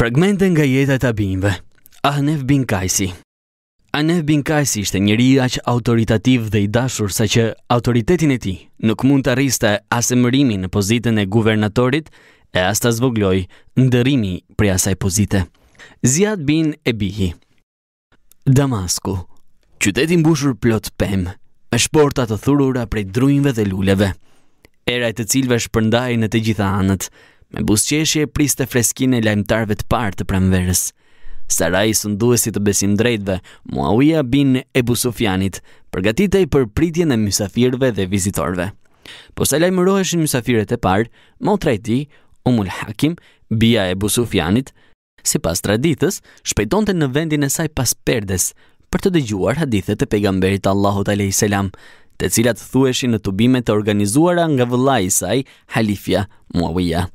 Fragmente nga jeta e Tabinve. Ahnef bin Kajsi. Anef bin Kajsi ishte njëri aq autoritativ dhe i dashur sa që autoritetin e ti nuk mund të arriste as mërimi në pozitën e guvernatorit e as të zvogloj ndërimi për asaj pozite. Ziad bin e bihi. Damasku, qyteti mbushur plot pemë, është porta të thurura prej drujve dhe luleve, era e të cilve shpërndaj në të gjitha anët, me busqeshje e priste freskin e lajmëtarve të partë të pramverës. Sarai sunduesi të besim drejtve, Muawia bin Ebu Sufjanit, përgatitej për pritjen e mysafirve dhe vizitorve. Po sa lajmëroheshin mysafiret e parë, motra e ti, Umul Hakim, bia e Busufjanit, si pas traditës, shpejtonte në vendin e saj pas perdes për të dëgjuar hadithet e pejgamberit Allahut A.S., të cilat thueshin në tubimet të organizuara nga vëllai i saj, Halifja Muawija.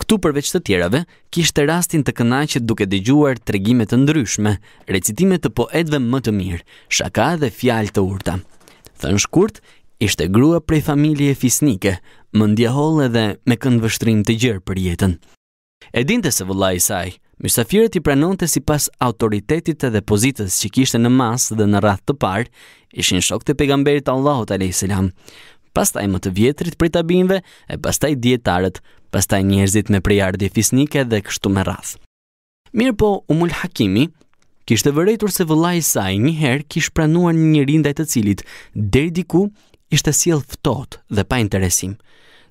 Këtu përveç të tjerave, kishtë rastin të kënaqet duke dëgjuar të të ndryshme, recitimet të poetve më të mirë, shaka dhe fjalë të urta. Thënë shkurt, ishte grua prej familje fisnike, më ndjehole dhe me kënë vështrim të gjërë për jetën. E dinte se vëlla i saj, mysafirët i pranonte si pas autoritetit edhe dhe pozitës që kishtë në masë dhe në rath të parë, ishin shok të pegamberit Allahot a.s. Pastaj më të vjetrit për të tabinve e pastaj djetarët, pastaj njerëzit me prejardje fisnike dhe kështu me radh. Mirpo Umul Hakimi kishte vëreitur se vëllai i saj një herë kishte pranuar një njeri ndaj të cilit deri diku ishte sjell ftohtë dhe pa interesim,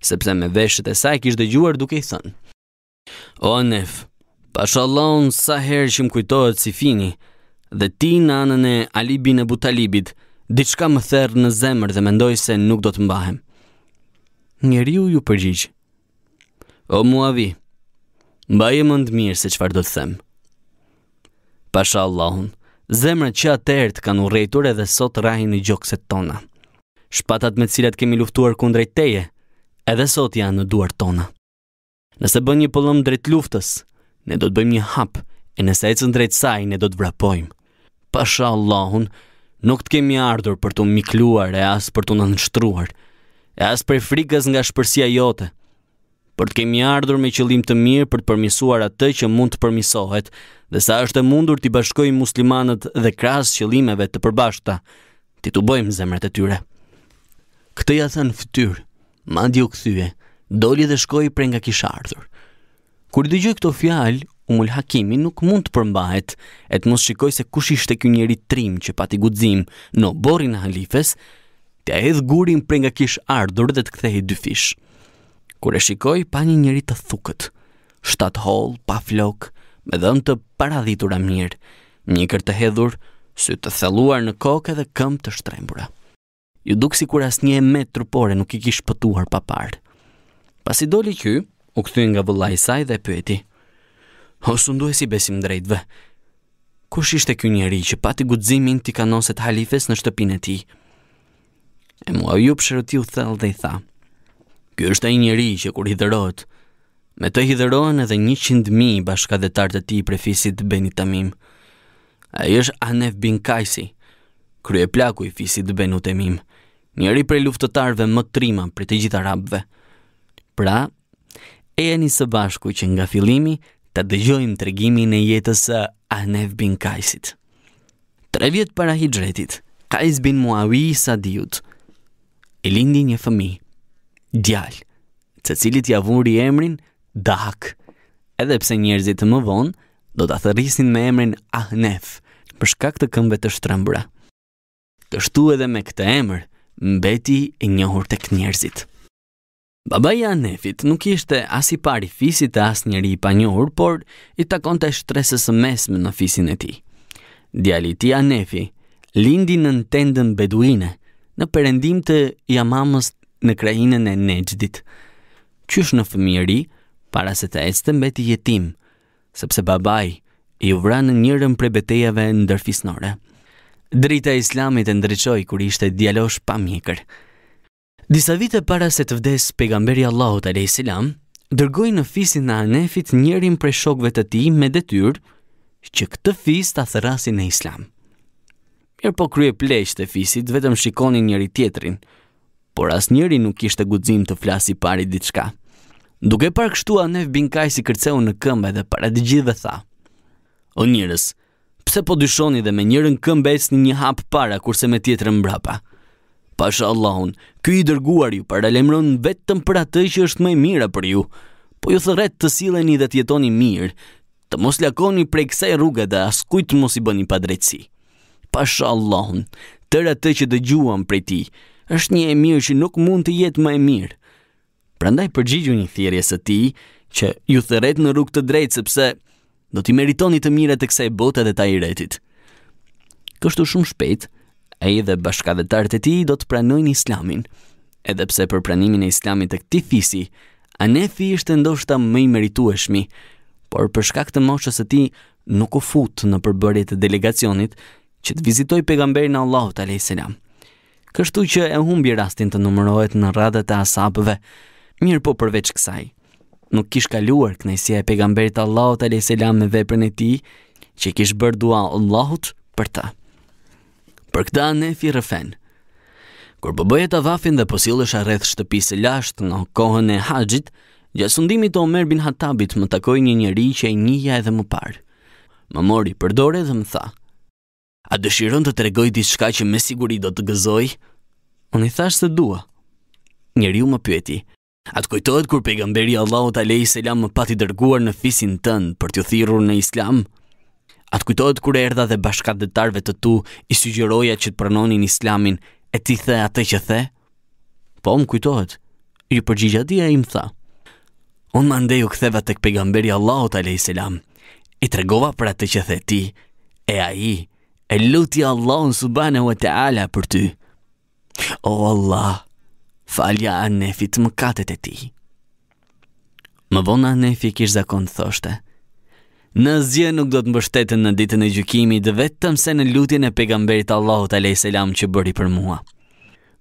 sepse me veshët e saj kishte dëgjuar duke i thënë: "O Nef, pashallon sa herë që më kujtohet si fini dhe ti në anën e Ali bin butalibit, Talibit, diçka më therr në zemër dhe mendoj se nuk do të mbahem." Njeriu ju përgjigj: O Muavi, mba e mëndë mirë se qëfar do të them. Pasha Allahun, zemrët që atërë të kanë urejtur edhe sot rahin në gjokset tona. Shpatat me cilat kemi luftuar kundrejt teje, edhe sot janë në duar tona. Nëse bën një pëllëm drejt luftës, ne do të bëjmë një hapë, e nëse ecën drejt saj, ne do të vrapojmë. Pasha Allahun, nuk të kemi ardhur për të mikluar e asë për të nënështruar, e asë për frikës nga shpërsia jote, për të kemi ardhur me qëllim të mirë për të përmisuar atë që mund të përmisohet, dhe sa është e mundur t'i bashkojmë muslimanët dhe krasë qëllimeve të përbashkëta, t'i të bojmë zemret e tyre. Këtë ja thënë fëtyr, ma di u këthyje, doli dhe shkoj pre nga kisha ardhur. Kur dëgjoj këto fjalë, Umul Hakimi nuk mund të përmbahet e të mos shikoj se kush ishte kjo njeri trim që pati gudzim në borin e halifes, të edhë gurin për nga kish ardhur dhe të kthehi dy fish kur e shikoj pa një njëri të thukët, shtatë hol, pa flok, me dhënë të paradhitur a mirë, një kër të hedhur, sy të theluar në kokë dhe këmë të shtrembura. Ju dukë si kur as një e metë trupore nuk i kish pëtuar pa parë. Pas i doli kjo, u këthu nga vëlla i saj dhe e pyeti. O së ndu e si besim drejtve, kush ishte kjo njeri që pati gudzimin t'i kanoset halifes në shtëpin e ti? E mua ju pëshërëti u thell dhe i thamë. Ky është ai njeri që kur hidhërohet, me të hidhërohen edhe 100.000 bashkëdhetar të tij prefisit Beni Tamim. Ai është Anef bin Kaisi, kryeplaku i fisit Benu Temim, njeri prej luftëtarve më trima për të gjitha rabve. Pra, e e së bashku që nga filimi të dëgjojmë të e jetës së Anef bin Kajsit. Tre vjetë para hijretit, Kajs bin Muawi i diut, e lindi një fëmijë djalë, të cilit ja vuri emrin Dak, edhe pse njerëzit më vonë do ta thërrisin me emrin Ahnef për shkak të këmbëve të shtrëmbura. Kështu edhe me këtë emër mbeti i njohur tek njerëzit. Babai i Anefit nuk ishte as i pari fisit të asnjëri i panjohur, por i takonte shtresës së mesme në fisin e tij. Djali i tij Anefi lindi në tendën beduine, në perëndim të jamamës në krajinën e Nejdit. Qysh në fëmijë para se të ecë të mbeti jetim, sepse babai i u në njërin prej betejave ndërfisnore. Drita e Islamit e ndriçoi kur ishte djalosh pa mjekër. Disa vite para se të vdes pejgamberi Allahu te alayhis salam, dërgoi në fisin e Anefit njërin prej shokëve të tij me detyrë që këtë fis ta therrasin në Islam. Mirpo krye pleqtë fisit vetëm shikonin njëri tjetrin, por as njëri nuk ishte gudzim të flasi pari diçka. Duke parë kështu, Anev Binkaj si kërceu në këmbe dhe para të gjithëve tha. O njërës, pse po dyshoni dhe me njërën këmbe es një hap para kurse me tjetër mbrapa? Pasha Allahun, kjo i dërguar ju para lemron vetëm për atë që është më e mira për ju, po ju thërret të sileni dhe të jetoni mirë, të mos lakoni prej kësaj rrugë dhe as kujtë mos i bëni drejtësi. Pasha Allahun, tërë atë që dëgjuam prej ti, është një e mirë që nuk mund të jetë më e mirë. Prandaj përgjigju një thirrje së tij që ju thërret në rrug të drejtë sepse do t'i meritoni të mirët të kësaj bote dhe ta i retit. Kështu shumë shpejt, e i dhe bashkadetarët e ti do të pranojnë islamin, edhe pse për pranimin e islamit të këti fisi, a ne ishte ndoshta më i meritueshmi, por për shkak të moshës e ti nuk u fut në përbërjet e delegacionit që të vizitoj pegamberin Allahut a.s. Allahut a.s kështu që e humbi rastin të numërohet në radhët e asapëve. Mirë po përveç kësaj, nuk kish kaluar kënajësia e pegamberit Allahot a.s. me veprën e tij që kish bërë dua Allahut për ta. Për këta ne fi Kur po bëbëje të vafin dhe posilë është rreth shtëpisë lashtë në kohën e haqjit, gjësundimi të omer bin hatabit më takoj një njëri që e njëja edhe më parë. Më mori përdore dhe më tha, A dëshiron të tregoj diçka që me siguri do të gëzoj? Unë i thash se dua. Njeri u më pyeti. A të kujtohet kur pejgamberi Allahut alay selam më pati dërguar në fisin tënë për t'ju thirrur në Islam? A të kujtohet kur erdha dhe bashkëdetarëve të tu i sugjeroja që të pranonin Islamin e ti the atë që the? Po, më kujtohet. Ju përgjigja dia im tha. Unë më ndeju ktheva tek pejgamberi Allahut alay selam, I tregova për atë që the ti e ai e luti Allahun subhanahu wa ta'ala për ty. O Allah, falja Anefit më katët e ti. Më vona Anefi kish zakon të thoshte, Në zje nuk do të mbështetën në ditën e gjykimit dhe vetëm se në lutin e pegamberit Allahut a lej që bëri për mua.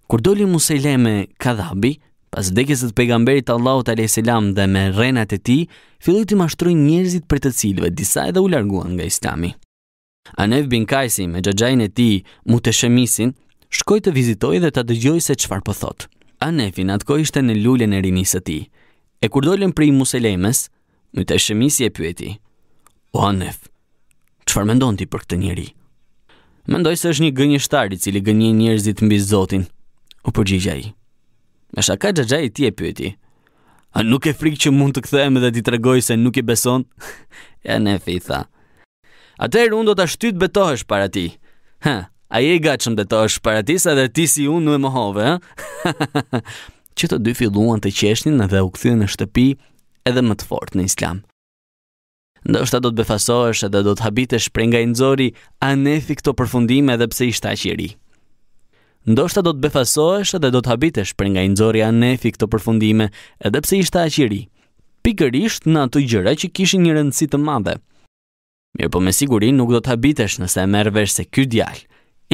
Kur doli me Kadhabi, pas dekes të pegamberit Allahut a lej dhe me renat e ti, filloj të mashtrujnë njerëzit për të cilve, disa edhe u larguan nga islami. Anev bin Kajsi me gjagjajnë e ti, mu të shemisin, shkoj të vizitoj dhe të dëgjoj se qëfar për po thot. Anefin atëko ishte në lullën e rinisë ti. E kur dollën prej muselemes, mu të shemisi e pyeti. O Anef, qëfar mendon ti për këtë njeri? Mendoj se është një gënjë i cili gënjë njerëzit mbi Zotin, u përgjigja i. Me shaka gjagjaj e ti e pyeti. A nuk e frikë që mund të këthejmë dhe ti tregoj se nuk i beson? e i tha atëherë unë do ta shtyt betohesh para ti. Hë, a je i gatshëm betohesh para ti sa dhe ti si unë nuk e mohove, ha? që të dy filluan të qeshnin dhe u kthyen në shtëpi edhe më të fort në Islam. Ndoshta do të befasohesh edhe do të habitesh prej nga i nxori anethi këto përfundime edhe pse ishte aq i ri. Ndoshta do të befasohesh edhe do të habitesh prej nga i nxori anethi këto përfundime edhe pse ishte aq i ri. Pikërisht në ato gjëra që kishin një rëndësi të madhe. Mirë po me sigurin nuk do të habitesh nëse e merë vesh se ky djalë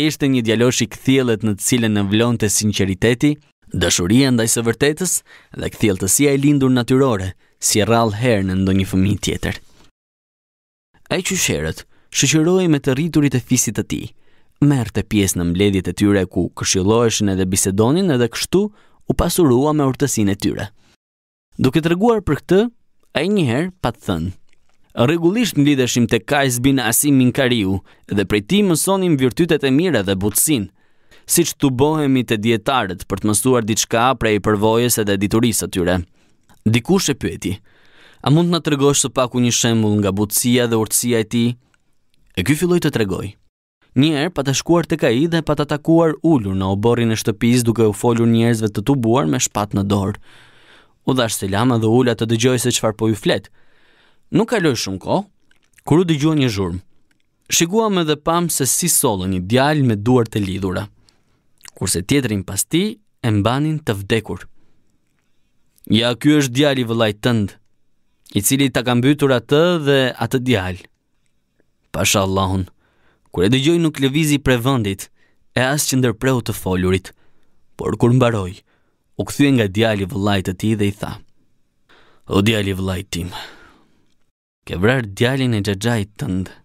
ishte një djalosh i këthjelet në të cilën në vlonë të sinceriteti, dëshuria ndaj së vërtetës dhe këthjeltësia e lindur natyrore, si rralë herë në ndonjë fëmi tjetër. E që shërët, shëqëroj me të rriturit e fisit të ti, merë të pjesë në mbledjet e tyre ku këshiloheshin edhe bisedonin edhe kështu u pasurua me urtësin e tyre. Duke të reguar për këtë, e njëherë pa thënë rregullisht lideshim të Kajs bin Asim Minkariu dhe prej tij mësonim virtytet e mira dhe si siç të bohemi të dietarët për të mësuar diçka prej përvojës edhe diturisë atyre. Dikush e pyeti: "A mund të na tregosh së paku një shembull nga butësia dhe urtësia e tij?" E ky filloi të tregoj. Njerë pa të shkuar tek ai dhe pa të takuar ulur në oborrin e shtëpisë duke u folur njerëzve të tubuar me shpatë në dorë. U dhash selam dhe ula të dëgjoj se çfarë po ju fletë. Nuk kaloj shumë ko, kur u dëgjua një zhurm. shigua me dhe pam se si sollën një djallë me duar të lidhura, kurse tjetërin pas ti e mbanin të vdekur. Ja, kjo është djali i vëllaj tëndë, i cili të ka bytur atë dhe atë djallë. Pasha Allahun, kur e dëgjoj nuk lëvizi pre vëndit, e asë që ndërpreu të folurit, por kur mbaroj, u këthuj nga djali i vëllaj të ti dhe i tha, o djali i vëllaj tim, ke vrarë djalin e gjëgjaj të ndë.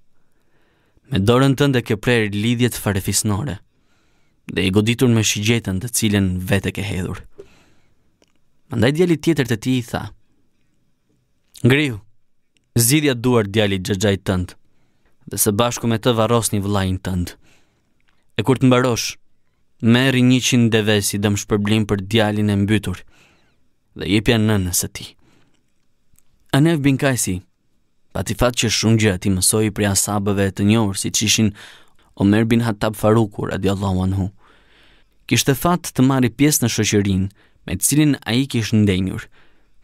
Me dorën të ndë ke prerë lidhjet farefisnore, dhe i goditur me shigjetën të cilën vete ke hedhur. Mandaj djali tjetër të ti i tha, ngrihu, zidja duar djali gjëgjaj të ndë, dhe se bashku me të varos një vlajnë të ndë. E kur të mbarosh, meri një qinë dheve si dëmë shpërblim për djalin e mbytur, dhe i pja në nësë ti. Anev Binkajsi, pa fatë që shumë gjë ti mësoi prej asabeve të njohur si ishin Omer bin Hattab Faruku radiallahu anhu. Kishte fat të marri pjesë në shoqërinë me të cilin ai kishte ndenjur.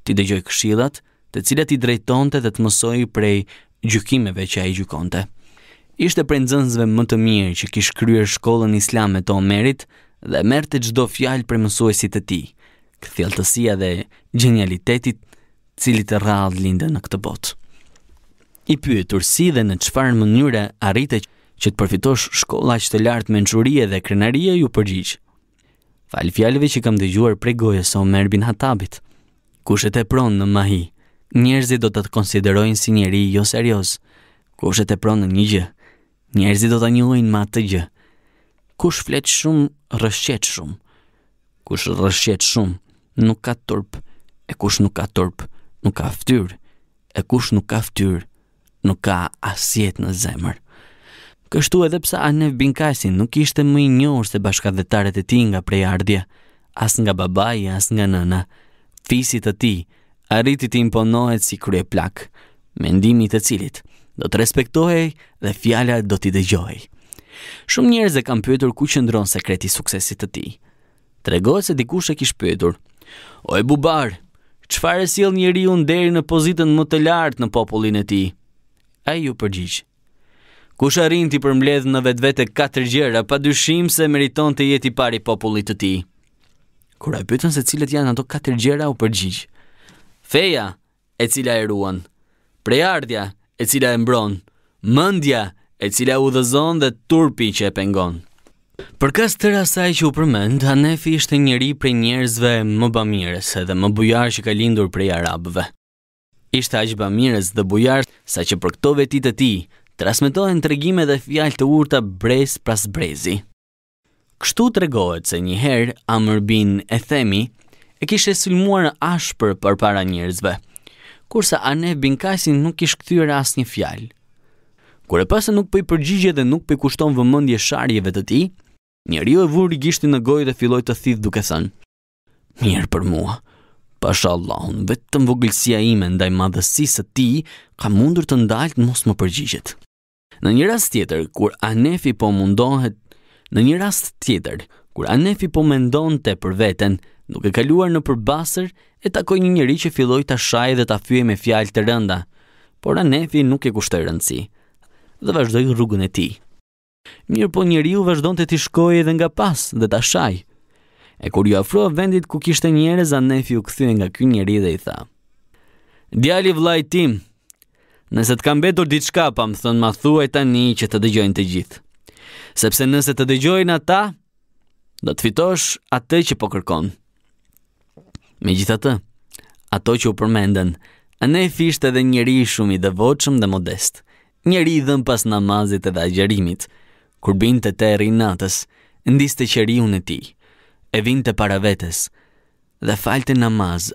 Ti dëgjoj këshillat, të cilat i drejtonte dhe të mësoi prej gjykimeve që ai gjukonte. Ishte prej nxënësve më të mirë që kishte kryer shkollën islame të Omerit dhe merrte çdo fjalë prej mësuesit të tij. Kthjelltësia dhe gjenialiteti cilit e rrallë linde në këtë botë i pyetur si dhe në çfarë mënyre arrite që të përfitosh shkolla që të lartë me dhe krenaria ju përgjigj. Fal fjalëve që kam dëgjuar prej gojës së Omer bin Hatabit. Kush e tepron në Mahi, njerëzit do ta konsiderojnë si njeri jo serioz. Kush e tepron në një gjë, njerëzit do ta njohin me atë gjë. Kush flet shumë rrëshqet shumë. Kush rrëshqet shumë nuk ka turp, e kush nuk ka turp, nuk ka fytyrë, e kush nuk ka fytyrë, nuk ka asjet në zemër. Kështu edhe psa Anev Binkasi nuk ishte më i njohur se bashkëdhëtarët e tij nga prejardhje, as nga babai, as nga nëna. Fisi i tij arriti të imponohet si kryeplak, mendimi i të cilit do të respektohej dhe fjala do t'i dëgjohej. Shumë njerëz e kanë pyetur ku qëndron sekreti i suksesit të tij. Tregohet se dikush e kishte pyetur: "O e Bubar, çfarë sjell njeriu deri në pozitën më të lartë në popullin e tij?" a ju përgjish. Kush arrin t'i përmbledh në vetë katër gjëra, pa dyshim se meriton të jeti pari popullit të ti. Kura e pytën se cilët janë ato katër gjëra, u përgjish. Feja, e cila e ruan. prejardhja, e cila e mbron. Mëndja, e cila u dhezon dhe turpi që e pengon. Për kas të rasaj që u përmend, Hanefi ishte njëri prej njerëzve më bëmires edhe më bujarë që ka lindur prej Arabëve. Ishte aqë bamirës mirës dhe bujarës, sa që për këto vetit e ti, trasmetohen të regjime dhe fjalë të urta brez pras brezi. Kështu të regohet se njëherë, Amr bin e themi, e kishte sulmuar ashpër për para njërzve, kurse Arne bin Kasin nuk ishtë kthyer asnjë një Kur Kure pasë nuk pëj po përgjigje dhe nuk pëj po kushton vëmëndje sharjeve të ti, njëri e vurë i gishti në gojë dhe filloj të thith duke thënë. Mirë për mua, Pasha Allahun, vetëm vogëlsia ime ndaj madhësisë së ti, ka mundur të ndalë të mos më përgjigjet. Në një rast tjetër, kur Anefi po mundohet, në një rast tjetër, kur Anefi po mendonte për veten, duke kaluar në përbasër, e takoj një njëri që filloj të shaj dhe të afyje me fjalë të rënda, por Anefi nuk e kushtoj rëndësi, dhe vazhdoj rrugën e ti. Mirë po njëri u vazhdojnë të të shkoj edhe nga pas dhe të shajë, E kur ju afrua vendit ku kishte njere, za nefi u këthyën nga kjo njeri dhe i tha. Djali vlaj tim, nëse të kam betur diçka, pa më thënë ma thuaj tani që të dëgjojnë të gjithë. Sepse nëse të dëgjojnë ata, do të fitosh atë që po kërkon. Me gjitha të, ato që u përmenden, nefi ishte edhe njeri shumë i dëvoqëm dhe modest. Njeri dhe në pas namazit edhe agjerimit, kur bin të erin rinatës, ndiste qëri unë e tijë e vinte para vetës dhe falte namaz,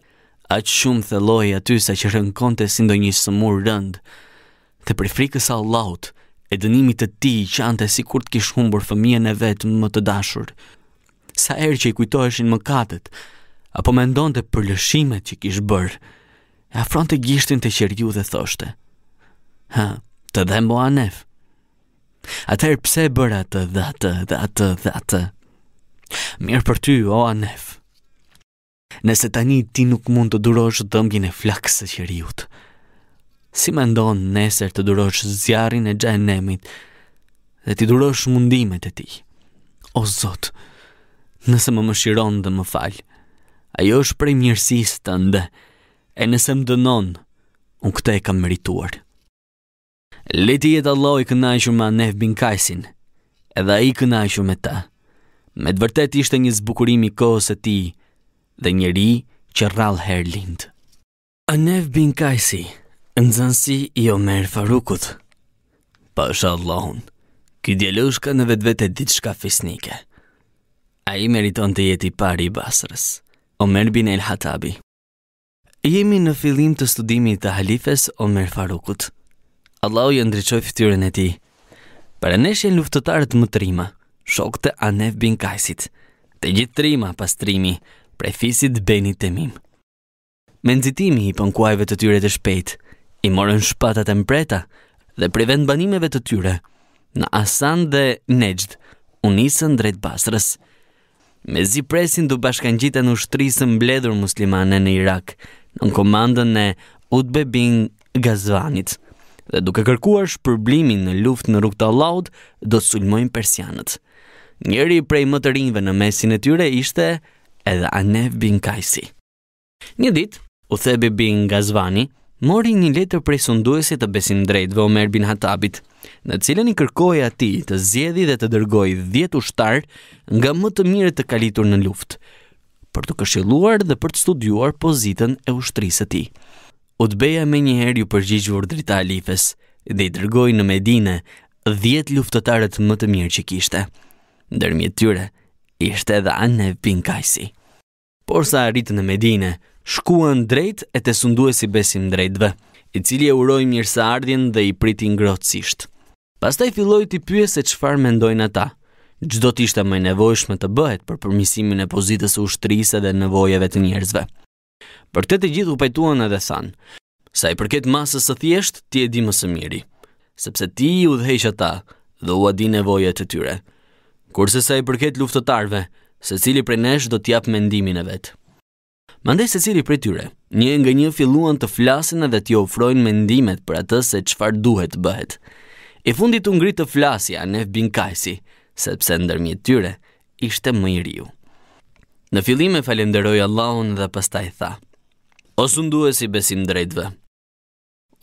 aqë shumë theloj aty sa që rënkonte si ndo një sëmur rënd, dhe për frikës Allahut e dënimi të ti që ante si kur të kishë humbur fëmijën e vetë më të dashur. Sa erë që i kujtoheshin më katët, apo me ndonë për lëshimet që kish bërë, e afron të gishtin të qërju dhe thoshte. Ha, të dhe mbo anef. Atër pse bërë atë dhe atë dhe atë atë. Mirë për ty, o Anef. Nëse tani ti nuk mund të durosh dëmbjën e flakës e qëriut, si me ndonë nesër të durosh zjarin e gjenemit dhe ti durosh mundimet e ti. O Zotë, nëse më më shiron dhe më falë, ajo është prej mjërësis të ndë, e nëse më dënon, unë këte e kam merituar. Leti jetë Allah i kënajshur me Anef bin Kajsin, edhe i kënajshur me ta me të vërtet ishte një zbukurim i kohës e ti dhe njëri që rrallë her lind. Anev bin Kajsi, në i Omer Farukut. Pa është Allahun, ky djelush ka në vetë e ditë shka fisnike. A i meriton të jeti pari i basrës, Omer bin El Hatabi. Jemi në filim të studimi të halifes Omer Farukut. Allahu jë ndryqoj fityren e ti, për e neshjen luftotarët më të rima shok të Anef bin Kajsit. Të gjithë trima pastrimi, prefisit benit të mim. Me nëzitimi i pënkuajve të tyre të shpejt, i morën shpatat e mpreta dhe privend banimeve të tyre, në Asan dhe Nejd, unisën drejt Basrës. Me zi presin du bashkan gjitha në ushtrisën mbledhur muslimane në Irak, në komandën në Utbe bin Gazvanit dhe duke kërkuar shpërblimin në luft në rrug të Allahut, do sulmojnë persianët. Njëri prej më të rinjve në mesin e tyre ishte edhe Anev Bin Kajsi. Një dit, u thebi Bin Gazvani, mori një letër prej sunduesit të besim drejt Omer Bin Hatabit, në cilën i kërkoj ati të zjedhi dhe të dërgoj dhjetë ushtarë nga më të mire të kalitur në luft, për të këshiluar dhe për të studuar pozitën e ushtrisë ti. U të beja me një ju përgjigjur drita alifes dhe i dërgoj në Medine 10 luftëtarët më të mirë që kishte ndërmjet tyre ishte edhe Anne e kajsi. Por sa arritën në Medinë, shkuan drejt e te si besim drejtve, i cili e uroi mirëseardhjen dhe i priti ngrohtësisht. Pastaj filloi të pyese çfarë mendojnë ata. Çdo të ishte më e nevojshme të bëhet për përmirësimin e pozitës u shtrisë dhe nevojave të njerëzve. Për këtë të gjithë u pajtuan edhe sanë, Sa i përket masës së thjeshtë, ti e di më së miri, sepse ti i udhëheq ata dhe u adi di nevojat e tyre kurse sa i përket luftëtarve, se cili prej nesh do t'jap mendimin e vetë. Mandej se cili prej tyre, një nga një filluan të flasin edhe t'jo ofrojnë mendimet për atë se qfar duhet të bëhet. I fundit të ngritë të flasja në fbin kajsi, sepse të tyre ishte më i riu. Në fillim e falenderoj Allahun dhe pastaj tha, O së e si besim drejtve.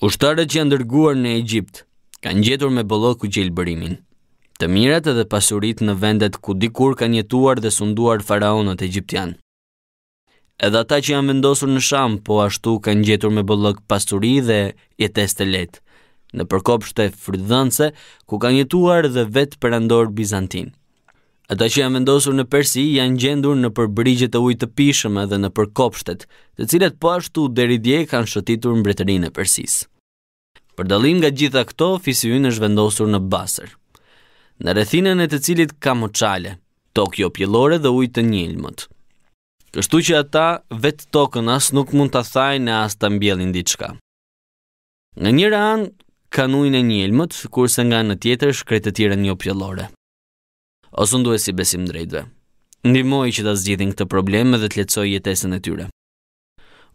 Ushtarët që janë dërguar në Egjipt, kanë gjetur me bëllohë ku gjelë bërimin të mirat edhe pasurit në vendet ku dikur kanë jetuar dhe sunduar faraonët egjiptian. Edhe ata që janë vendosur në Sham, po ashtu kanë gjetur me bollëk pasuri dhe jetesë të lehtë në përkopshte frydhënse ku kanë jetuar dhe vetë përandor Bizantin. Ata që janë vendosur në Persi janë gjendur në përbërigjet e ujtë të pishëm edhe në përkopshtet, të cilat po ashtu deri dje kanë shëtitur mbretërinë e Persis. Për dalim nga gjitha këto, fisivin ynë është vendosur në Basër në rethinën e të cilit ka më qale, jo pjellore dhe ujtë njëllëmët. Kështu që ata vetë tokën asë nuk mund të thaj në asë të mbjellin diçka. Në njëra anë, në ujnë e njëllëmët, kurse nga në tjetër shkretë të tjere një pjellore. Osë ndu e si besim drejtve. Ndimoj që ta zgjidhin këtë probleme dhe të letësoj jetesën e tyre.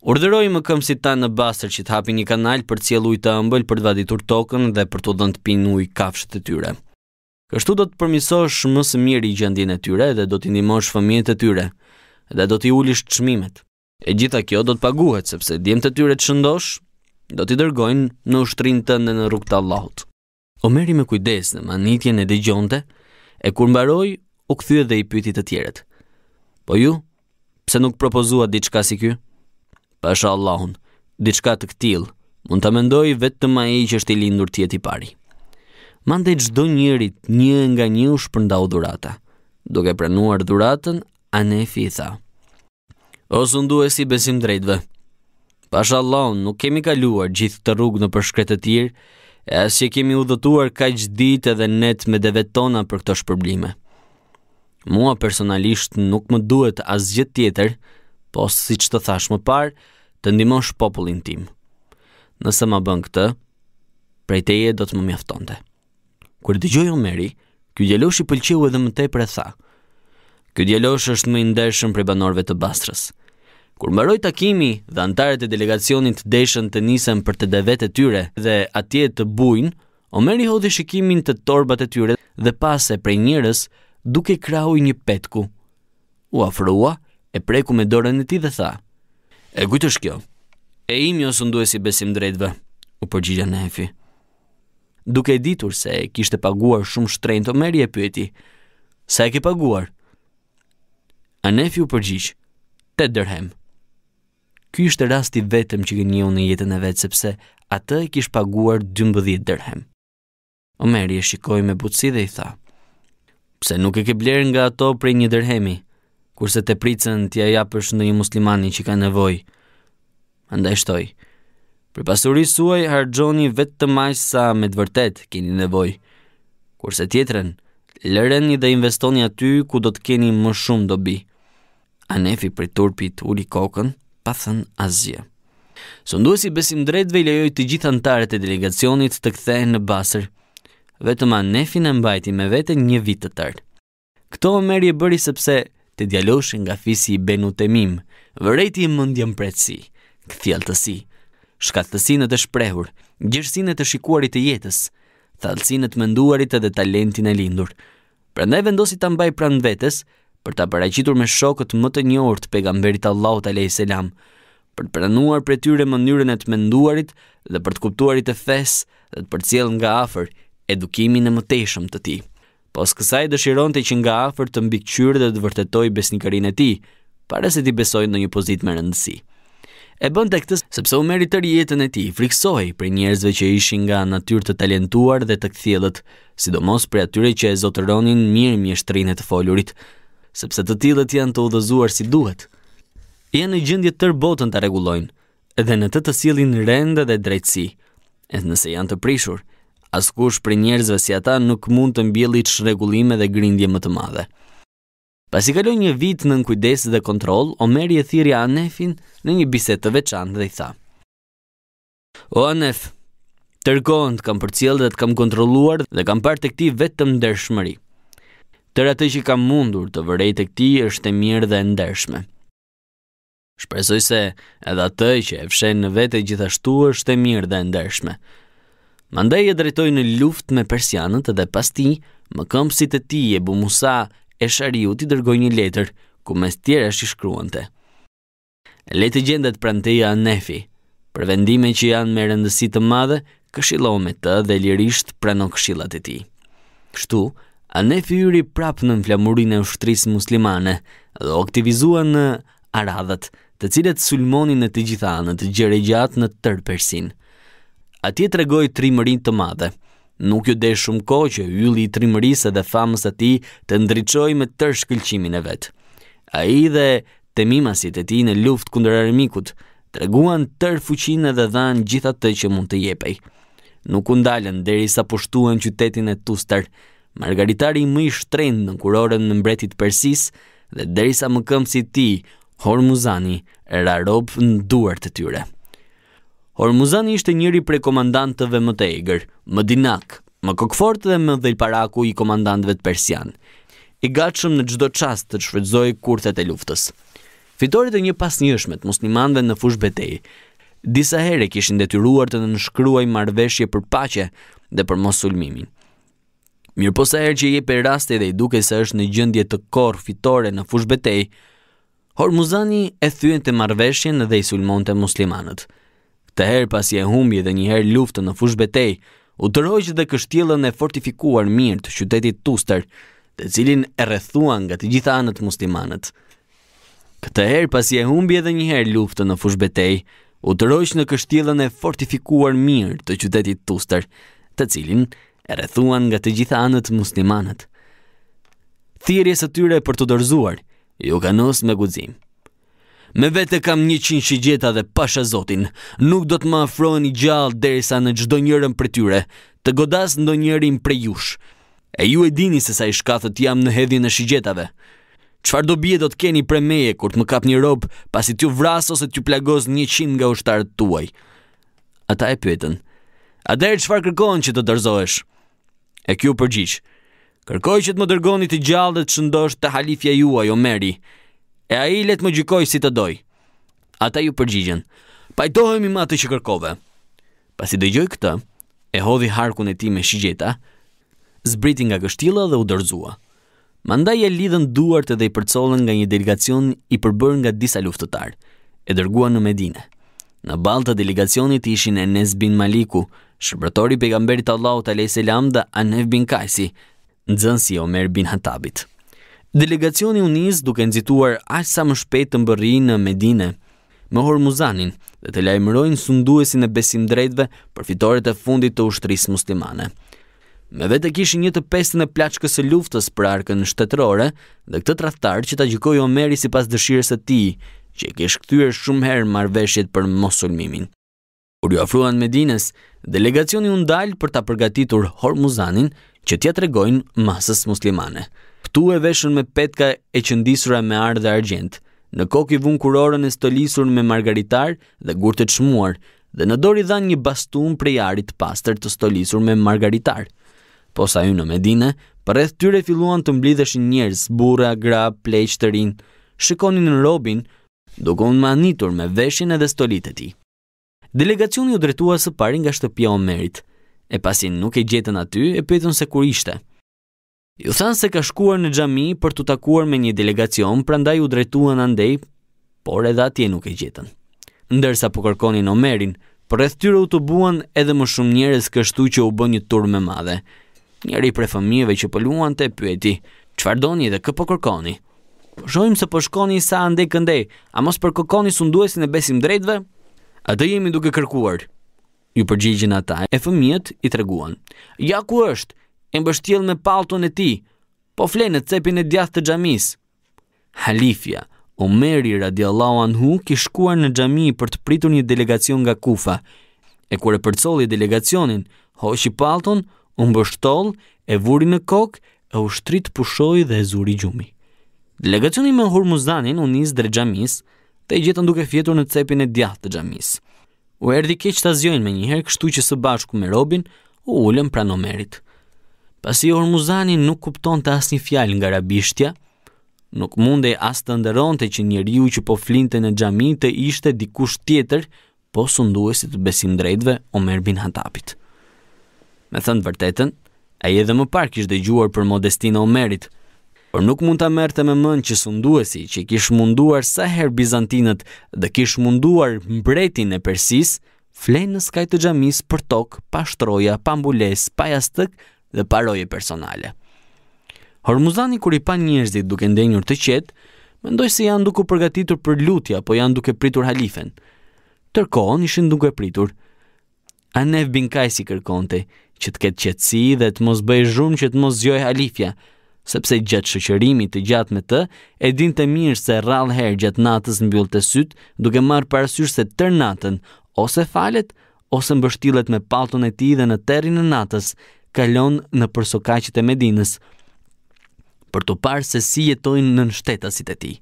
Urdhëroi më këmë si ta në Bastër që të hapi një kanal për cilë ujtë të ëmbël për të vaditur tokën dhe për të dhënë të pinë kafshët e tyre. Kështu do të përmisosh më së miri gjendjen e tyre dhe do t'i ndihmosh fëmijët e tyre dhe do t'i ulish çmimet. E gjitha kjo do të paguhet sepse djemtë e tyre të shëndosh do t'i dërgojnë në ushtrinë tënde në rrugt të Allahut. Omeri me kujdes në manitjen e dëgjonte e kur mbaroi u kthye dhe i pyeti të tjerët. Po ju, pse nuk propozua diçka si ky? Pasha Allahun, diçka të ktill, mund ta mendoj vetëm ai që është i lindur ti et i pari mande gjdo njërit një nga një u shpërndau dhurata. Duke pranuar dhuratën, Anefi i tha. O sundu e si besim drejtve. Pasha nuk kemi kaluar gjithë të rrugë në përshkretë të tjirë, e asë që kemi udhëtuar ka ditë edhe net me devetona tona për këtë shpërblime. Mua personalisht nuk më duhet asë gjithë tjetër, po si që të thash më parë, të ndimosh popullin tim. Nëse më bën këtë, prej teje do të më mjaftonte. Kur dëgjoi Omeri, ky djalosh i pëlqeu edhe më tepër e tha: "Ky djalosh është më i ndershëm prej banorëve të Bastrës." Kur mbaroi takimi dhe antarët e delegacionit deshën të nisën për të devet e tyre dhe atje të bujn, Omeri hodhi shikimin të torbat e tyre dhe pase prej njërës duke krahu një petku. U afrua, e preku me dorën e tij dhe tha: "E kujt është kjo?" "E imi e si besim drejtve." U përgjigja Nefi duke ditur se e kishte paguar shumë shtrejnë të meri e pyeti, sa e ke paguar? Anefi u përgjish, te dërhem. Ky ishte rasti vetëm që gënjë në jetën e vetë, sepse atë e kishtë paguar 12 dërhem. Omeri e shikoj me butësi dhe i tha, pse nuk e ke blerë nga ato prej një dërhemi, kurse te pricën t'ja japësh në një muslimani që ka nevoj. Andaj shtoj, Për pasurisë suaj hargjoni vetëm aq sa me të vërtet keni nevojë. Kurse tjetrën, lëreni dhe investoni aty ku do të keni më shumë dobi. Anefi për turpit uli kokën, pa thënë azje. nduësi besim drejtve i lejoj të gjithë antarët e delegacionit të kthehen në Basër. Vetëm Anefin e mbajti me vete një vit të tërë. Këto o meri e bëri sepse të djaloshin nga fisi i Benu Temim, vërejti i mëndjëm pretësi, këthjaltësi shkatësinë të shprehur, gjërsinë të shikuarit të jetës, thallësinë të menduarit edhe talentin e lindur. Prandaj vendosi ta mbaj pranë vetes për ta paraqitur me shokët më të njohur të pejgamberit Allahut alayhis salam, për të pranuar për tyre mënyrën e të menduarit dhe për të kuptuarit të fesë dhe të përcjellë nga afër edukimin e mëtejshëm të tij. Pas kësaj dëshironte që nga afër të mbikëqyrë dhe të vërtetoj besnikërinë e tij, para se të besojë në një pozitë me rëndësi. E bënd e këtës, sepse u meri të rjetën e ti i friksoj për njerëzve që ishin nga natyrë të talentuar dhe të këthjelët, sidomos për atyre që e zotëronin mirë mjeshtrinë e të foljurit, sepse të tjilët janë të udhëzuar si duhet. E në gjëndje tër botën të regulojnë, edhe në të të silin rende dhe drejtësi, edhe nëse janë të prishur, askush për njerëzve si ata nuk mund të mbjellit shregullime dhe grindje më të madhe. Pas i kaloj një vit në nënkujdes dhe kontrol, Omeri e thiri Anefin në një biset të veçan dhe i tha. O Anef, tërkohën të kam për cilë dhe të kam kontroluar dhe kam parë e këti vetëm ndershmëri. Tërë atë që kam mundur të vërej e këti është e mirë dhe ndershme. Shpresoj se edhe atë që e fshen në vete gjithashtu është e mirë dhe ndershme. Mandej e drejtoj në luft me persianët dhe pas ti, më këmpësit e ti e bu Musa e shariu t'i dërgoj një letër, ku mes tjera shi shkruante. Letë gjendet pranteja Nefi, për vendime që janë me rëndësi të madhe, këshilo me të dhe lirisht prano këshilat e ti. Kështu, Anefi yri prapë në nflamurin e ushtris muslimane dhe o aktivizua në aradhat, të cilët sulmonin në të gjitha të gjere gjatë në tërë persin. A ti të tri mërin të madhe, nuk ju desh shumë ko që ylli i trimërisë dhe famës të ti të ndryqoj me tër shkëllqimin e vetë. A i dhe temimasit e ti në luft kundër armikut, të reguan tër fuqin dhe dhanë gjitha të që mund të jepej. Nuk undalen deri sa pushtuan qytetin e Tustar, Margaritari më i shtrend në kurorën në mbretit Persis dhe derisa më këmë si ti, Hormuzani, era rob në duar të tyre. Hormuzani ishte njëri prej komandantëve më të egër, më dinak, më kokfort dhe më dhelparaku i komandantëve të persian, i gatshëm në gjdo qast të shfridzoj kurthet e luftës. Fitorit e një pas njëshmet, të muslimanve në fush betej, disa here kishin detyruar të në nëshkruaj marveshje për pache dhe për mosulmimin. Mirë po sa her që je për raste dhe i duke se është në gjëndje të korë fitore në fush betej, Hormuzani e thyën të marveshjen dhe i sulmon të muslimanët të her pasi e humbi dhe një her luftën në fush betej, u të rojgjë dhe kështjelën e fortifikuar mirë të qytetit Tuster, të cilin e rrethuan nga të gjitha anët muslimanët. Këtë herë pasi e humbi dhe një her luftën në fush betej, u të rojgjë dhe kështjelën e fortifikuar mirë të qytetit Tuster, të cilin e rrethuan nga të gjitha anët muslimanët. Thirjes e tyre për të dorzuar, ju ka me guzimë. Me vete kam 100 shigjeta dhe pasha zotin, nuk do të më afrohen i gjallë derisa në gjdo njërën për tyre, të godas ndo njërin për jush. E ju e dini se sa i shkathët jam në hedhin e shigjetave. Qfar do bje do të keni për meje kur të më kap një robë pasi t'ju vras ose t'ju një 100 nga ushtarët tuaj? Ata e pyetën. A derë qfar kërkojnë që të dërzoesh? E kjo përgjish. Kërkoj që të më dërgoni të gjallë dhe të shëndosh të halifja juaj, o meri, e a i letë më gjykoj si të doj. Ata ju përgjigjen, pajtohemi matë të që kërkove. Pasi dëgjoj këtë, e hodhi harkun e ti me shigjeta, zbriti nga kështila dhe u dërzua. Mandaj e lidhen duart edhe i përcolën nga një delegacion i përbër nga disa luftëtar, e dërguan në Medine. Në balë të delegacionit ishin Enes bin Maliku, shërbëtori pegamberit Allahut a.s. dhe Anev bin Kajsi, nëzën si Omer bin Hatabit. Delegacioni Unis duke nxituar aq sa më shpejt të mbërri në Medinë me Hormuzanin dhe të lajmërojnë sunduesin e besim drejtve për fitoret e fundit të ushtrisë muslimane. Me vete kishë një të pestën e plaçkës e luftës për arkën shtetërore dhe këtë traftar që ta gjykoj Omeri si pas dëshirës e ti, që e kishë këtyrë shumë herë marveshjet për mosulmimin. Kur ju afruan Medines, delegacioni undalë për ta përgatitur Hormuzanin që tja tregojnë masës muslimane. Këtu e veshën me petka e qëndisura me ardhë dhe argjent, në kokë i vun kurorën e stolisur me margaritar dhe gurtë të shmuar, dhe në dor i dhanë një bastun prej arit pastër të stolisur me margaritar. Po sa ju në Medine, përreth tyre filluan të mblidheshin njerëz, burra, gra, pleqë të rinë, shikonin në robin, duke unë manitur me veshin edhe stolit e ti. Delegacioni u dretua së pari nga shtëpia o merit, e pasin nuk e gjetën aty e pëtën se kur ishte – Ju than se ka shkuar në xhami për të takuar me një delegacion, prandaj u drejtuan andej, por edhe atje nuk e gjetën. Ndërsa po kërkonin Omerin, përreth po tyre u të buan edhe më shumë njerëz kështu që u bë një tur më madhe. Njëri prej fëmijëve që po luante pyeti: "Çfarë doni dhe kë po kërkoni?" Po shohim se po shkoni sa andej këndej, a mos për kokoni sunduesin e besim drejtve? do jemi duke kërkuar. Ju përgjigjen ata e fëmijët i treguan. Ja ku është? e mbështjel me paltun e ti, po flenë në cepin e djath të gjamis. Halifja, Omeri radiallahu anhu, kishkuar në gjami për të pritur një delegacion nga kufa, e kur e përcoli delegacionin, hoqi palton, u mbështoll, e vuri në kok, e u shtrit pushoi dhe e zuri gjumi. Delegacioni me Hormuzdanin u nis drejt xhamis, te gjithën duke fjetur në cepin e djathtë të gjamis. U erdhi keq ta azjojnë më njëherë, kështu që së bashku me Robin u ulën pranë Omerit pasi Ormuzani nuk kupton të asë një fjalë nga rabishtja, nuk e asë të ndëronte që njeriu që po flinte në gjami të ishte dikush tjetër, po sunduesit të besim drejtve Omer Bin Hatapit. Me thëndë vërtetën, a edhe më parë ishte dëgjuar për modestinë Omerit, por nuk mund të merrte me mend që sunduesi që kishë munduar sa herë Bizantinët dhe kishë munduar mbretin e Persis, flenë në skaj të gjamis për tok, pa shtroja, pa mbules, pa jastëk, dhe paroje personale. Hormuzani kur i pa njerëzit duke ndenjur të qetë, mendoj se janë duke përgatitur për lutja apo janë duke pritur halifen. Tërkohën ishin duke pritur. Anev bin si kërkonte që të ketë qetësi dhe të mos bëj zhurmë që të mos zjoj halifja, sepse gjatë shëqërimi të gjatë me të, e din të mirë se rralë herë gjatë natës në bjullë të sytë duke marë parasysh se tër natën ose falet ose mbështilet me palton e ti dhe në terin e natës kalon në përsokaqet e Medinës për të parë se si jetojnë në nështetasit e ti.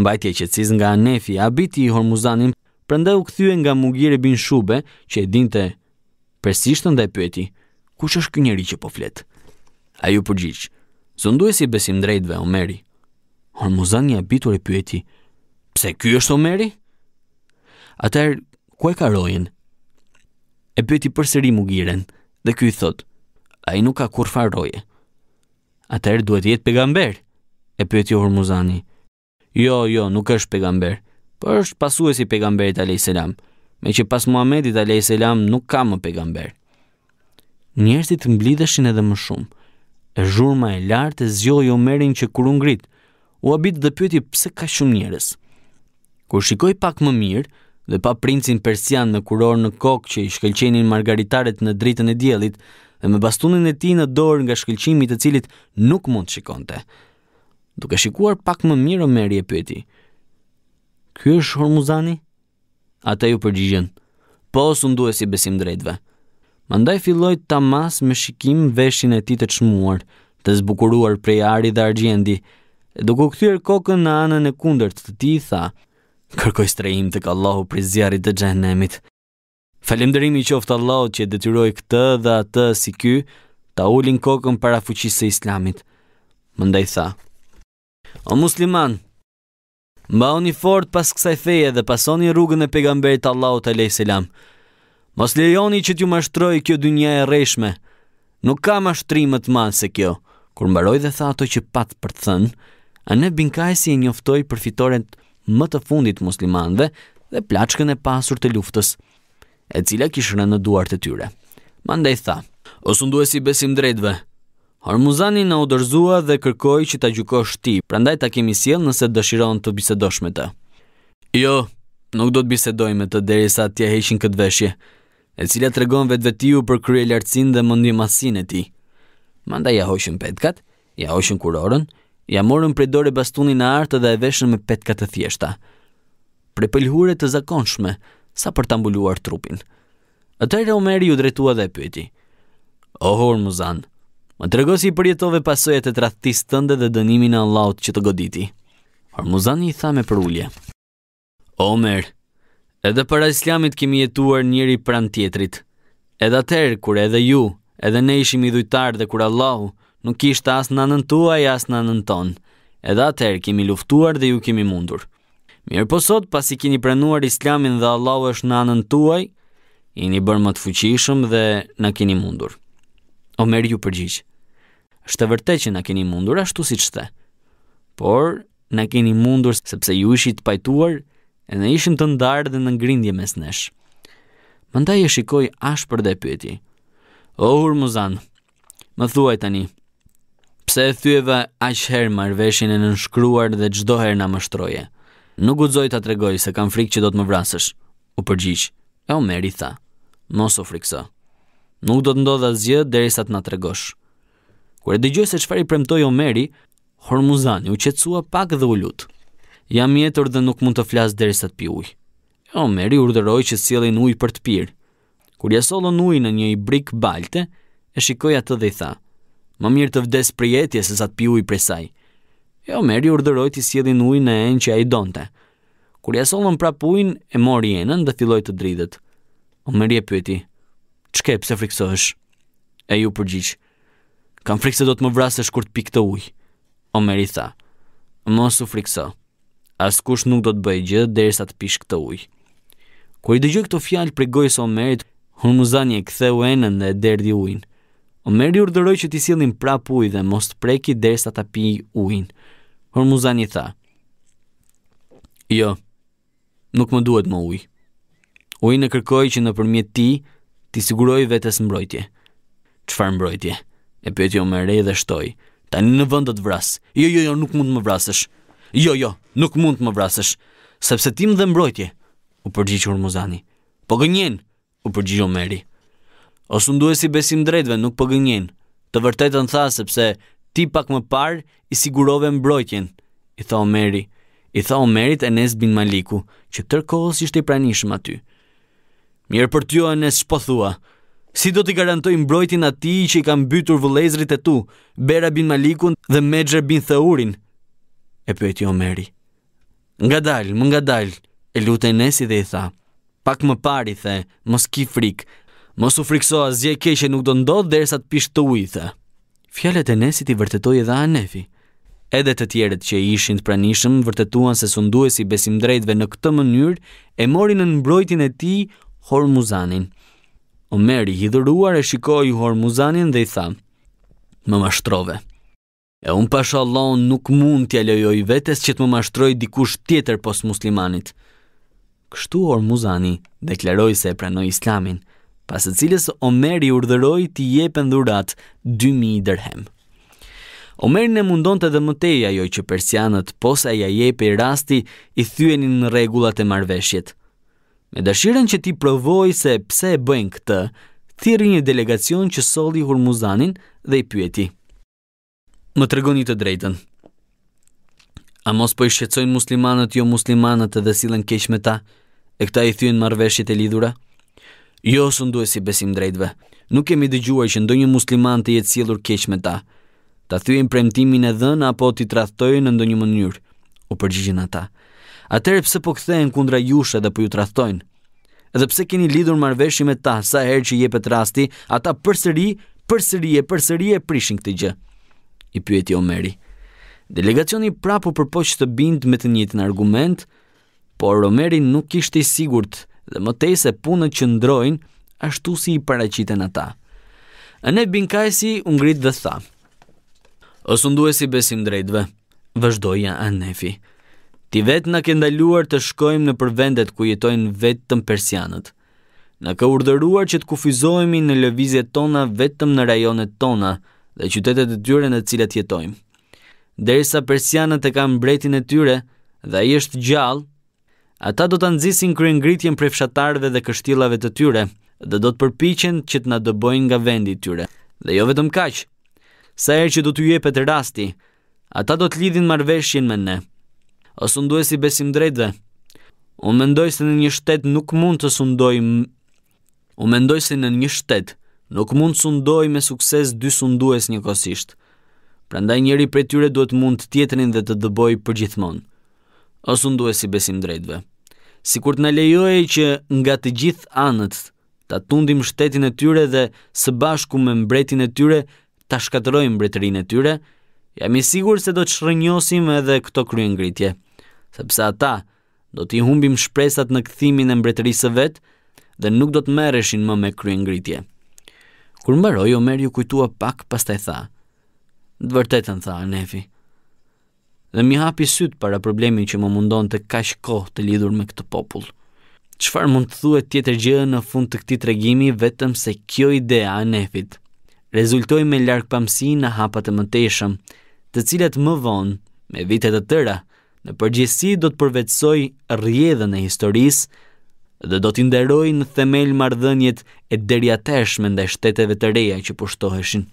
Mbajtje që cizë nga Anefi, abiti i Hormuzanin, prende u këthyën nga mugire bin shube që e dinte presishtën dhe e pyeti, kush është kënjëri që po fletë? A ju përgjith, zëndu e si besim drejtve, Omeri. Hormuzan një abitur e pyeti, pse ky është Omeri? Atër, ku e ka rojen? E pyeti për mugiren, dhe kjo i thot, a i nuk ka kur farroje. Atër duhet jetë pegamber, e përjët jo Hormuzani. Jo, jo, nuk është pegamber, për është pasu e si pegamberit Alejselam, me që pas Muhamedit Alejselam nuk ka më pegamber. Njerëzit të edhe më shumë, e zhurma e lartë e zjoj o merin që kur ungrit, u abit dhe pyeti pse ka shumë njerës. Kur shikoj pak më mirë, dhe pa princin persian në kuror në kokë që i shkëlqenin margaritaret në dritën e djelit dhe me bastunin e ti në dorë nga shkëlqimit të cilit nuk mund të shikonte. Duke shikuar pak më mirë o meri e pyeti. Ky është Hormuzani? Ata ju përgjigjen. Po, së e si besim drejtve. Mandaj filloj të tamas me shikim veshin e ti të qmuar, të zbukuruar prej ari dhe argjendi, e duke këtyr kokën në anën e kundërt të ti, tha, kërkoj strejim të Allahu pri zjarit të gjenemit. Falemderimi i qoftë Allahut që e detyroi këtë dhe atë si ky ta ulin kokën para fuqisë së Islamit. Mendoj tha: O musliman, një fort pas kësaj feje dhe pasoni rrugën e pejgamberit Allahut alayhis salam. Mos lejoni që t'ju mashtroj kjo dynja e rreshme. Nuk ka mashtrim më të madh se kjo. Kur mbaroj dhe tha ato që pat për të thënë, Anë Binkajsi e njoftoi përfitoren të më të fundit muslimanëve dhe plaçkën e pasur të luftës, e cila kishte rënë në duart e tyre. Mandej tha: "O sunduesi besim drejtve, Hormuzani na u dhe kërkoi që ta gjykosh ti, prandaj ta kemi sjell nëse dëshiron të bisedosh me të." "Jo, nuk do të bisedoj me të derisa t'ia heqin këtë veshje, e cila tregon vetvetiu për krye lartësinë dhe mendimasinë e tij." Mandej ja hoqën petkat, ja hoqën kurorën, ja morën prej dore bastunin e artë dhe e veshën me petka të thjeshta. Pre pëlhure të zakonshme, sa për të ambulluar trupin. e Omeri ju drejtua dhe e pyeti. O Hormuzan, më të regosi i përjetove pasojat e trahtis tënde dhe dënimin e Allahut që të goditi. Hormuzan i tha me për ullje. Omer, edhe a islamit kemi jetuar njëri pran tjetrit. Edhe atëherë kur edhe ju, edhe ne ishim i dhujtar dhe kur Allahu, nuk ishte as në nën as në nën ton, edhe atëherë kemi luftuar dhe ju kemi mundur. Mirë po sot, pas i kini prenuar islamin dhe Allah është në nën tuaj, i një bërë më të fuqishëm dhe në kini mundur. O merë ju përgjishë, është të vërte që në kini mundur, është tu si qëte. the. Por, në kini mundur sepse ju ishi të pajtuar e në ishim të ndarë dhe në ngrindje mes nesh. Mëndaj e shikoj ashpër për dhe pëti. O hur më thuaj tani, Pse e thyeve aq herë marrveshjen e nënshkruar dhe çdo herë na mështroje. Nuk guxoj ta tregoj se kam frikë që do të më vrasësh. U përgjigj. E Omer tha: Mos u frikso. Nuk do të ndodh asgjë derisa të na tregosh. Kur e dëgjoj se çfarë i premtoi Omeri, Hormuzani u qetësua pak dhe u lut. Jam i etur dhe nuk mund të flas derisa të pi ujë. E Omeri urdhëroi që sjellin ujë për të pirë. Kur ja sollën ujin në një ibrik balte, e shikoi atë dhe i tha: më mirë të vdes për jetje se sa të pi ujë prej saj. E jo, Omeri urdhëroi të sjellin ujin në enë që ai donte. Kur ia sollën prap ujin, e mori enën dhe filloi të dridhet. Omeri e pyeti: "Çka pse friksohesh?" E ju përgjigj: "Kam frikë se do të më vrasësh kur të pi këtë ujë." Omeri tha: "Mos u frikso. Askush nuk do të bëjë gjë derisa të pish këtë ujë." Kur i dëgjoi këtë fjalë prej gojës së Omerit, Hormuzani e ktheu enën dhe derdhi ujin. Omeri urdhëroi që ti sillnin prap ujë dhe mos preki derisa ta pij ujin. Hormuzani tha: "Jo, nuk më duhet më ujë." Uj në kërkoi që nëpërmjet ti ti siguroj vetes mbrojtje. Qfar mbrojtje? E pyeti Omeri dhe shtoi: "Tani në vend të të vras. Jo, jo, jo, nuk mund të më vrasësh. Jo, jo, nuk mund të më vrasësh, sepse tim dhe mbrojtje." U përgjigj Hormuzani. Po gënjen, u përgjigjë Omeri. Osë ndu e si besim drejtve nuk pëgënjen, po të vërtetën tha sepse ti pak më parë i sigurove mbrojtjen, i tha Omeri, i tha Omerit Enes bin Maliku, që tërkohës ishte i pranishëm aty. Mirë për tjo, Enes shpo thua, si do t'i garantoj mbrojtjen ati që i kam bytur vëlezrit e tu, Bera bin Malikun dhe Medjer bin Theurin? E pëjti Omeri. Nga dalë, më nga dalë, e lutë Enesi dhe i tha, pak më pari, the, mos ki frikë, Mos u frikso as keqe nuk do ndodh derisa të pish të ujitha. Fjalët e Nesit i vërtetoi edhe Anefi. Edhe të tjerët që ishin të pranishëm vërtetuan se sunduesi besim në këtë mënyrë e mori në mbrojtjen e tij Hormuzanin. Omer i hidhuruar e shikoi Hormuzanin dhe i tha: "Më mashtrove. E un pash Allahun nuk mund t'ja lejoj vetes që të më mashtroj dikush tjetër pos muslimanit." Kështu Hormuzani deklaroi se e pranoi Islamin pas cilës Omer i urdhëroi t'i jepen dhurat 2000 dirhem. Omer në mundon të dhe mëteja ajo që persianët posa ja jepe i rasti i thyenin në regullat e marveshjet. Me dëshiren që ti provoj se pse e bëjnë këtë, thiri një delegacion që soldi Hurmuzanin dhe i pyeti. Më të regoni të drejten. A mos po i shqetsojnë muslimanët jo muslimanët edhe silën keq me ta, e këta i thyen marveshjet e lidhura? Më Jo, së ndu e si besim drejtve. Nuk kemi dëgjuar që ndonjë musliman të jetë cilur keq me ta. Ta thujen premtimin e dhën apo t'i trahtojnë në ndonjë mënyrë. U përgjigjen ata. Atëre pse po kthehen kundra jush Dhe po ju trahtojnë? Edhe pse keni lidhur marrëveshje me ta sa herë që jepet rasti, ata përsëri, përsëri e përsëri e prishin këtë gjë. I pyeti Omeri. Delegacioni prapu përpoq të bindë me të njëjtin argument, por Omeri nuk ishte i sigurt dhe më tej se punët që ndrojnë ashtu si i paraqiten ata. Ane Bin Kajsi u ngrit dhe tha: "O sunduesi besim drejtve, vazhdoja Anefi. Ti vetë na ke ndaluar të shkojmë në përvendet ku jetojnë vetëm persianët. Na ka urdhëruar që të kufizohemi në lëvizjet tona vetëm në rajonet tona dhe qytetet e tyre në të cilat jetojmë. Derisa persianët e kanë mbretin e tyre dhe ai është gjallë, Ata do të nëzisin kryengritjen ngritjen për fshatarëve dhe kështillave të tyre dhe do të përpichen që të dëbojnë nga vendi tyre. Dhe jo vetëm kaqë, sa herë që do të jepet rasti, ata do të lidhin marrveshjen me ne. O sundoj si besim drejtve, unë mendoj se në një shtet nuk mund të sundoj më... Unë mendoj se në një shtet nuk mund të sundoj me sukses dy sundues njëkohësisht. Prandaj njëri prej tyre duhet mund të tjetërin dhe të dëboj për gjithmonë. O sundoj si besim drejtve si kur të në lejoje që nga të gjithë anët të tundim shtetin e tyre dhe së bashku me mbretin e tyre të shkatërojmë mbretërin e tyre, jam i sigur se do të shrënjosim edhe këto kryengritje, sepse ata do t'i humbim shpresat në këthimin e mbretërisë vetë dhe nuk do të mereshin më me kryengritje. ngritje. Kur mbaroj, Omer ju kujtua pak pas të e tha, dë vërtetën tha, nefi, dhe mi hapi sytë para problemin që më mundon të kash kohë të lidhur me këtë popull. Qëfar mund të thuet tjetër gjë në fund të këti tregimi vetëm se kjo idea e nefit? Rezultoj me larkë pamsi në hapat e mëteshëm, të cilat më vonë, me vitet e tëra, në përgjësi do të përvetsoj rjedhën e historisë dhe do t'inderoj në themel mardhënjet e derjateshme ndaj shteteve të reja që pushtoheshin.